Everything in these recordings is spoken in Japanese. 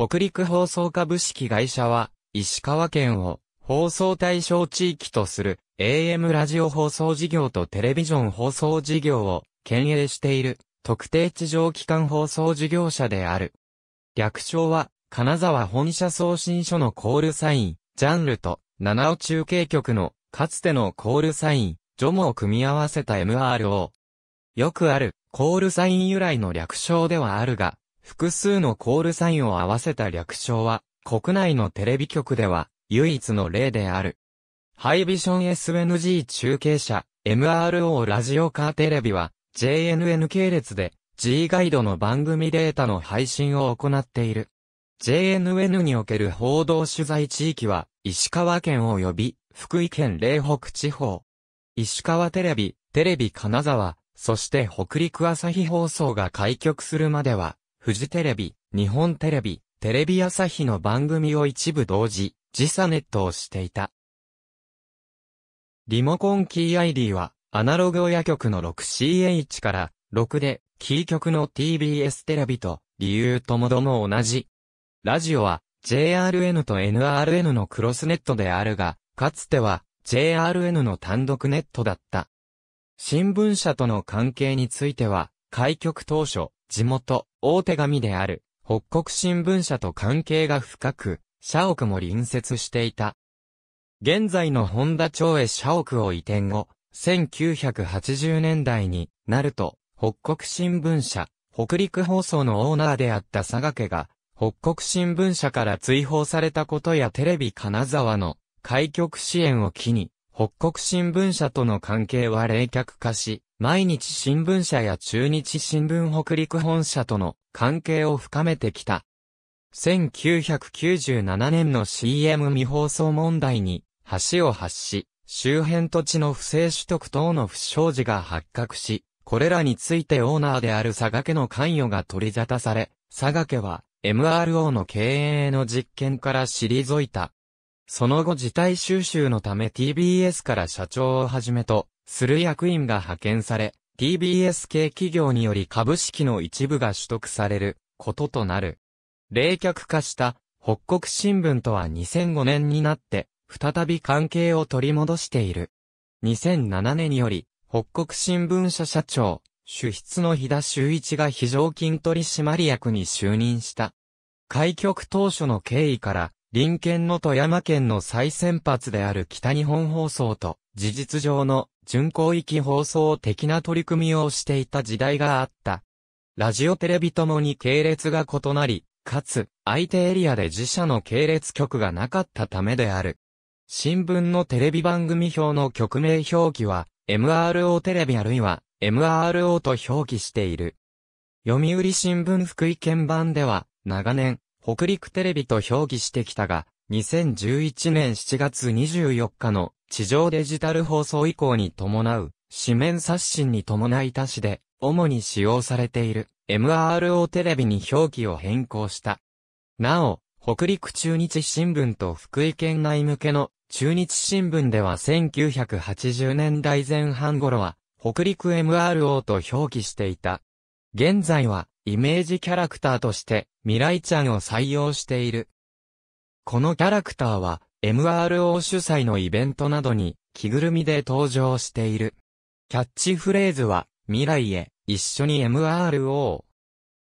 北陸放送株式会社は、石川県を放送対象地域とする AM ラジオ放送事業とテレビジョン放送事業を兼営している特定地上機関放送事業者である。略称は金沢本社送信所のコールサイン、ジャンルと七尾中継局のかつてのコールサイン、ジョモを組み合わせた MRO。よくあるコールサイン由来の略称ではあるが、複数のコールサインを合わせた略称は、国内のテレビ局では唯一の例である。ハイビション SNG 中継車、MRO ラジオカーテレビは、JNN 系列で G ガイドの番組データの配信を行っている。JNN における報道取材地域は、石川県及び、福井県嶺北地方。石川テレビ、テレビ金沢、そして北陸朝日放送が開局するまでは、フジテレビ、日本テレビ、テレビ朝日の番組を一部同時、時差ネットをしていた。リモコンキー ID は、アナログ親局の 6CH から6で、キー局の TBS テレビと、理由ともども同じ。ラジオは、JRN と NRN のクロスネットであるが、かつては、JRN の単独ネットだった。新聞社との関係については、開局当初、地元、大手紙である、北国新聞社と関係が深く、社屋も隣接していた。現在の本田町へ社屋を移転後、1980年代になると、北国新聞社、北陸放送のオーナーであった佐賀家が、北国新聞社から追放されたことやテレビ金沢の開局支援を機に、北国新聞社との関係は冷却化し、毎日新聞社や中日新聞北陸本社との関係を深めてきた。1997年の CM 未放送問題に橋を発し、周辺土地の不正取得等の不祥事が発覚し、これらについてオーナーである佐賀家の関与が取り沙汰され、佐賀家は MRO の経営の実験から退いた。その後事態収集のため TBS から社長をはじめとする役員が派遣され、TBS 系企業により株式の一部が取得されることとなる。冷却化した北国新聞とは2005年になって、再び関係を取り戻している。2007年により、北国新聞社社長、主筆の日田修一が非常勤取締役に就任した。開局当初の経緯から、林県の富山県の最先発である北日本放送と、事実上の巡航域放送的な取り組みをしていた時代があった。ラジオテレビともに系列が異なり、かつ、相手エリアで自社の系列局がなかったためである。新聞のテレビ番組表の局名表記は、MRO テレビあるいは、MRO と表記している。読売新聞福井県版では、長年、北陸テレビと表記してきたが、2011年7月24日の地上デジタル放送以降に伴う、紙面刷新に伴い他市で、主に使用されている MRO テレビに表記を変更した。なお、北陸中日新聞と福井県内向けの中日新聞では1980年代前半頃は北陸 MRO と表記していた。現在はイメージキャラクターとして、未来ちゃんを採用している。このキャラクターは、MRO 主催のイベントなどに、着ぐるみで登場している。キャッチフレーズは、未来へ、一緒に MRO。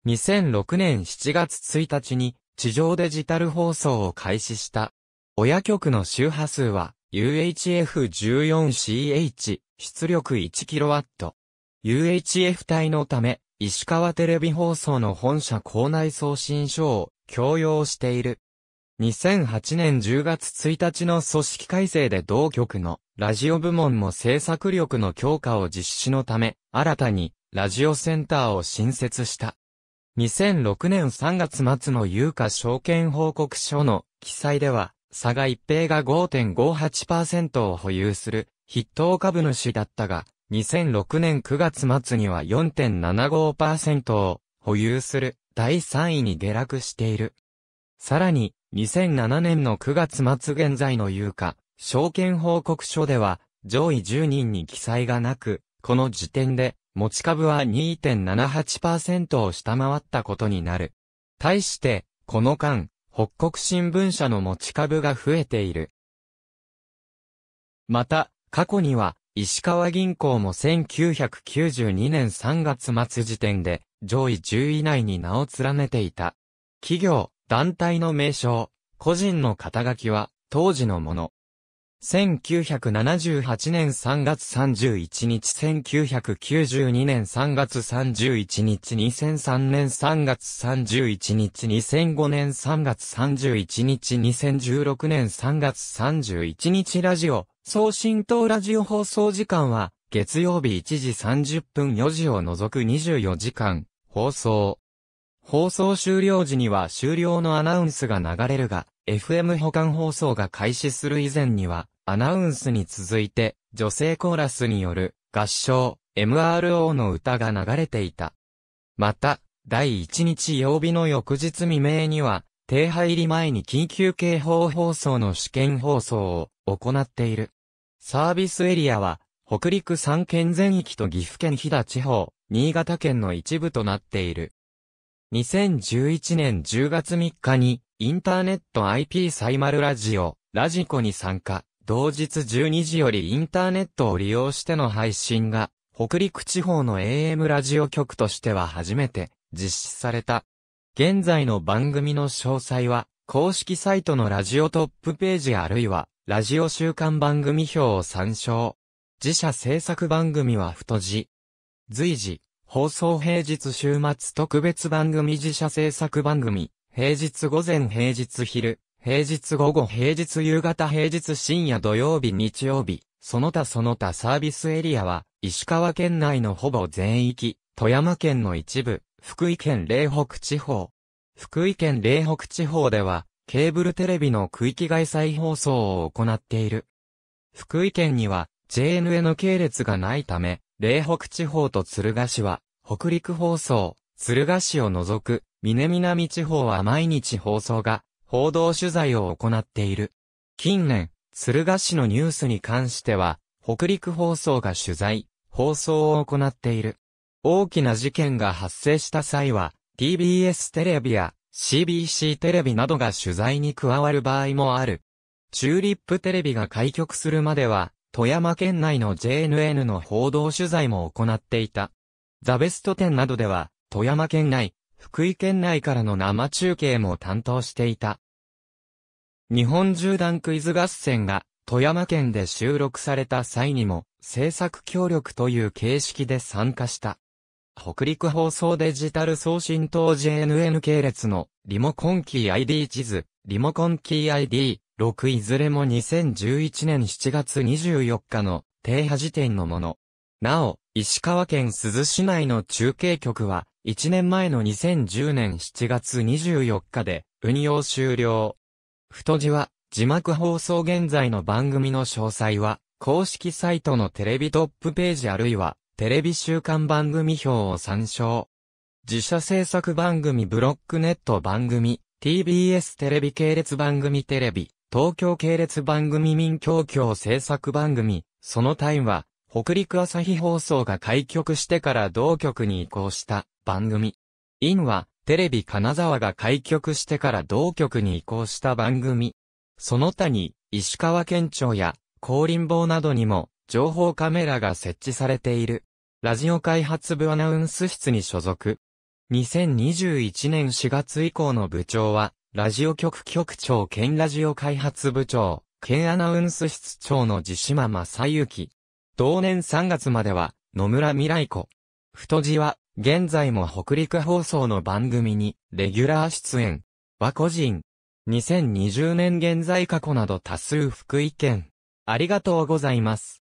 2006年7月1日に、地上デジタル放送を開始した。親局の周波数は、UHF14CH、出力 1kW。UHF 帯のため、石川テレビ放送の本社校内送信書を共用している。2008年10月1日の組織改正で同局のラジオ部門も制作力の強化を実施のため、新たにラジオセンターを新設した。2006年3月末の有価証券報告書の記載では、佐賀一平が5.58%を保有する筆頭株主だったが、2006年9月末には4.75%を保有する第3位に下落している。さらに、2007年の9月末現在の有価、証券報告書では上位10人に記載がなく、この時点で持ち株は2.78%を下回ったことになる。対して、この間、北国新聞社の持ち株が増えている。また、過去には、石川銀行も1992年3月末時点で上位10位以内に名を連ねていた。企業、団体の名称、個人の肩書きは当時のもの。1978年3月31日、1992年3月31日、2003年3月31日、2005年3月31日、2016年3月31日ラジオ、送信等ラジオ放送時間は、月曜日1時30分4時を除く24時間、放送。放送終了時には終了のアナウンスが流れるが、FM 保管放送が開始する以前には、アナウンスに続いて、女性コーラスによる合唱、MRO の歌が流れていた。また、第1日曜日の翌日未明には、停入り前に緊急警報放送の試験放送を行っている。サービスエリアは、北陸3県全域と岐阜県飛騨地方、新潟県の一部となっている。2011年10月3日に、インターネット IP サイマルラジオ、ラジコに参加、同日12時よりインターネットを利用しての配信が、北陸地方の AM ラジオ局としては初めて実施された。現在の番組の詳細は、公式サイトのラジオトップページあるいは、ラジオ週間番組表を参照。自社制作番組は太字。随時、放送平日週末特別番組自社制作番組、平日午前平日昼、平日午後平日夕方平日深夜土曜日日曜日、その他その他サービスエリアは、石川県内のほぼ全域、富山県の一部、福井県嶺北地方。福井県嶺北地方では、ケーブルテレビの区域外再放送を行っている。福井県には、JNN 系列がないため、嶺北地方と敦賀市は、北陸放送、敦賀市を除く、南南地方は毎日放送が報道取材を行っている。近年、鶴ヶ市のニュースに関しては、北陸放送が取材、放送を行っている。大きな事件が発生した際は、TBS テレビや CBC テレビなどが取材に加わる場合もある。チューリップテレビが開局するまでは、富山県内の JNN の報道取材も行っていた。ザ・ベスト10などでは、富山県内、福井県内からの生中継も担当していた。日本縦断クイズ合戦が富山県で収録された際にも制作協力という形式で参加した。北陸放送デジタル送信等 JNN 系列のリモコンキー ID 地図、リモコンキー ID6 いずれも2011年7月24日の停波時点のもの。なお、石川県珠洲市内の中継局は1年前の2010年7月24日で運用終了。太字は字幕放送現在の番組の詳細は公式サイトのテレビトップページあるいはテレビ週刊番組表を参照。自社制作番組ブロックネット番組 TBS テレビ系列番組テレビ東京系列番組民協協制作番組そのタイは北陸朝日放送が開局してから同局に移行した番組。インは、テレビ金沢が開局してから同局に移行した番組。その他に、石川県庁や、高林坊などにも、情報カメラが設置されている。ラジオ開発部アナウンス室に所属。2021年4月以降の部長は、ラジオ局局長兼ラジオ開発部長、兼アナウンス室長の自島正幸。同年3月までは、野村未来子。太字は、現在も北陸放送の番組に、レギュラー出演。和個人。2020年現在過去など多数福井県。ありがとうございます。